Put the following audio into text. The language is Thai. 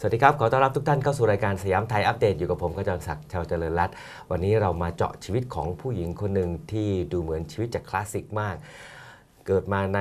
สวัสดีครับ ขอต้อนรับทุกท่านเข้าสู่รายการสยามไทยอัปเดต อยู่กับผมกัะจศักดิ์ชาวเจริญรัตวันนี้เรามาเจาะชีวิตของผู้หญิงคนหนึ่งที่ดูเหมือนชีวิตจะคลาสสิกมาก เกิดมาใน